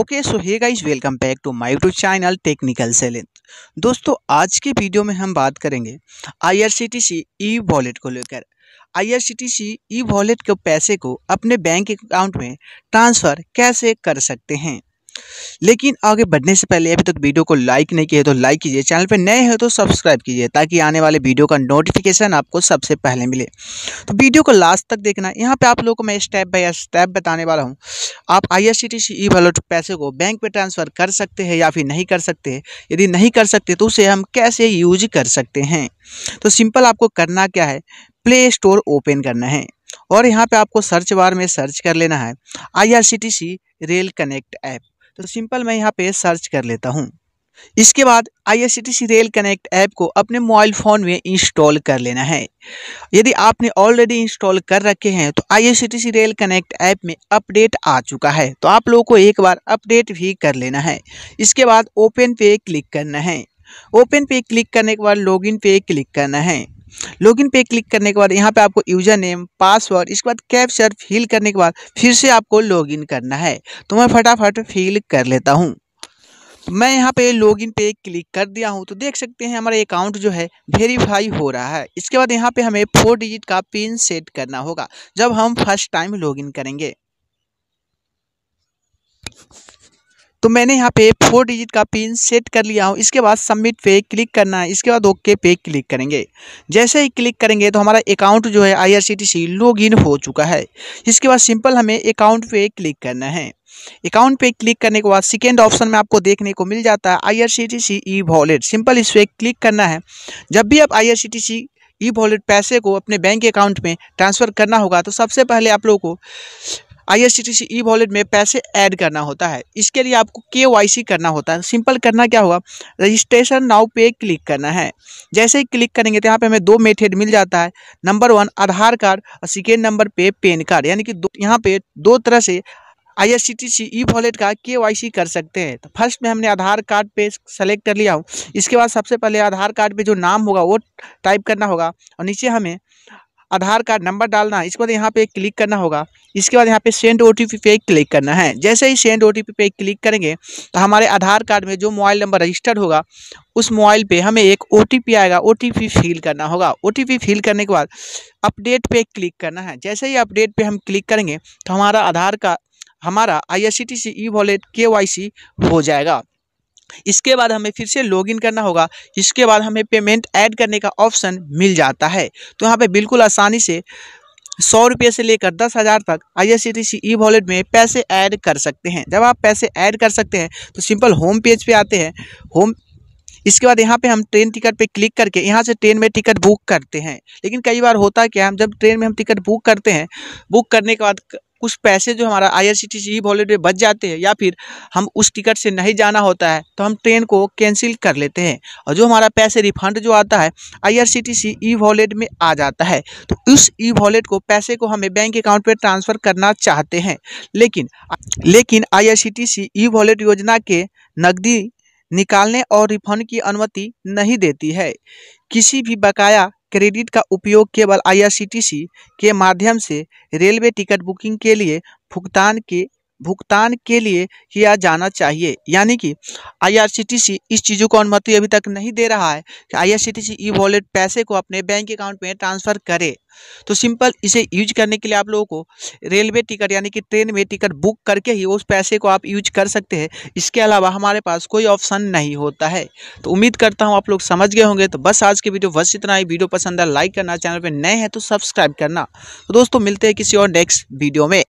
okay so hey guys welcome back to my YouTube channel technical सेलेंथ दोस्तों आज के वीडियो में हम बात करेंगे आईआरसीटीसी ई वॉलेट को लेकर आईआरसीटीसी ई वॉलेट के पैसे को अपने बैंक अकाउंट में ट्रांसफ़र कैसे कर सकते हैं लेकिन आगे बढ़ने से पहले अभी तक तो वीडियो को लाइक नहीं किया तो लाइक कीजिए चैनल पर नए हो तो सब्सक्राइब कीजिए ताकि आने वाले वीडियो का नोटिफिकेशन आपको सबसे पहले मिले तो वीडियो को लास्ट तक देखना यहाँ पर आप लोगों को मैं स्टेप बाई स्टेप बताने वाला हूँ आप I R C T C e wallet पैसे को बैंक में ट्रांसफ़र कर सकते हैं या फिर नहीं कर सकते यदि नहीं कर सकते तो उसे हम कैसे यूज कर सकते हैं तो सिंपल आपको करना क्या है प्ले स्टोर ओपन करना है और यहाँ पे आपको सर्च बार में सर्च कर लेना है I R C T C rail connect app तो सिंपल मैं यहाँ पे सर्च कर लेता हूँ इसके बाद आईआरसीटीसी रेल कनेक्ट ऐप को अपने मोबाइल फ़ोन में इंस्टॉल कर लेना है यदि आपने ऑलरेडी इंस्टॉल कर रखे हैं तो आईआरसीटीसी रेल कनेक्ट ऐप में अपडेट आ चुका है तो आप लोगों को एक बार अपडेट भी कर लेना है इसके बाद ओपन पे क्लिक करना है ओपन पे क्लिक करने के बाद लॉगिन पे क्लिक करना है लॉगिन पे क्लिक करने के बाद यहाँ पे आपको यूजर नेम पासवर्ड इसके बाद कैप्चर फिल करने के बाद फिर से आपको लॉगिन करना है तो मैं फटाफट फिल कर लेता हूँ मैं यहाँ पे लॉगिन पे क्लिक कर दिया हूँ तो देख सकते हैं हमारा अकाउंट जो है वेरीफाई हो रहा है इसके बाद यहाँ पे हमें फोर डिजिट का पिन सेट करना होगा जब हम फर्स्ट टाइम लॉगिन करेंगे तो मैंने यहाँ पे फोर डिजिट का पिन सेट कर लिया हूँ इसके बाद सबमिट पे क्लिक करना है इसके बाद ओके पे क्लिक करेंगे जैसे ही क्लिक करेंगे तो हमारा अकाउंट जो है आईआरसीटीसी लॉगिन हो चुका है इसके बाद सिंपल हमें अकाउंट पे क्लिक करना है अकाउंट पे क्लिक करने के बाद सेकेंड ऑप्शन में आपको देखने को मिल जाता है I R C T C e wallet simple इस पर क्लिक करना है जब भी आप I R C T C e wallet पैसे को अपने बैंक अकाउंट में ट्रांसफ़र करना होगा तो सबसे पहले आप लोगों को आईआरसीटीसी ई वॉलेट में पैसे ऐड करना होता है इसके लिए आपको के करना होता है सिंपल करना क्या होगा रजिस्ट्रेशन नाउ पे क्लिक करना है जैसे ही क्लिक करेंगे तो यहाँ पे हमें दो मेथड मिल जाता है नंबर वन आधार कार्ड और सेकेंड नंबर पे पेन कार्ड यानी कि यहाँ पे दो तरह से I S C T C e wallet का के वाई सी कर सकते हैं तो फर्स्ट में हमने आधार कार्ड पे सेलेक्ट कर लिया हूँ इसके बाद सबसे पहले आधार कार्ड पे जो नाम होगा वो टाइप करना होगा और नीचे हमें आधार कार्ड नंबर डालना इसके बाद यहाँ पे क्लिक करना होगा इसके बाद यहाँ पे सेंड ओ पे क्लिक करना है जैसे ही सेंड ओ पे क्लिक करेंगे तो हमारे आधार कार्ड में जो मोबाइल नंबर रजिस्टर्ड होगा उस मोबाइल पे हमें एक ओ आएगा ओ फिल करना होगा ओ फिल करने के बाद अपडेट पे क्लिक करना है जैसे ही अपडेट पर हम क्लिक करेंगे तो हमारा आधार कार्ड हमारा आई एस सी ई वॉलेट के हो जाएगा इसके बाद हमें फिर से लॉगिन करना होगा इसके बाद हमें पेमेंट ऐड करने का ऑप्शन मिल जाता है तो यहाँ पे बिल्कुल आसानी से सौ रुपये से लेकर दस हज़ार तक आई एस सी ई वॉलेट में पैसे ऐड कर सकते हैं जब आप पैसे ऐड कर सकते हैं तो सिंपल होम पेज पे आते हैं होम इसके बाद यहाँ पे हम ट्रेन टिकट पे क्लिक करके यहाँ से ट्रेन में टिकट बुक करते हैं लेकिन कई बार होता है क्या हम जब ट्रेन में हम टिकट बुक करते हैं बुक करने के बाद कुछ पैसे जो हमारा I R C T C e holiday बच जाते हैं या फिर हम उस टिकट से नहीं जाना होता है तो हम ट्रेन को कैंसिल कर लेते हैं और जो हमारा पैसे रिफंड जो आता है I R C T C e wallet में आ जाता है तो उस ई वॉलेट को पैसे को हमें बैंक अकाउंट पर ट्रांसफ़र करना चाहते हैं लेकिन लेकिन I R C T C e wallet योजना के नकदी निकालने और रिफंड की अनुमति नहीं देती है किसी भी बकाया क्रेडिट का उपयोग केवल आईआरसीटीसी के माध्यम से रेलवे टिकट बुकिंग के लिए भुगतान के भुगतान के लिए किया जाना चाहिए यानी कि आईआरसीटीसी इस चीज़ों को अनुमति अभी तक नहीं दे रहा है कि आईआरसीटीसी ई वॉलेट पैसे को अपने बैंक अकाउंट में ट्रांसफ़र करे तो सिंपल इसे यूज करने के लिए आप लोगों को रेलवे टिकट यानी कि ट्रेन में टिकट बुक करके ही उस पैसे को आप यूज कर सकते हैं इसके अलावा हमारे पास कोई ऑप्शन नहीं होता है तो उम्मीद करता हूँ आप लोग समझ गए होंगे तो बस आज के वीडियो बस इतना ही वीडियो पसंद है लाइक करना चैनल पर नए हैं तो सब्सक्राइब करना तो दोस्तों मिलते हैं किसी और नेक्स्ट वीडियो में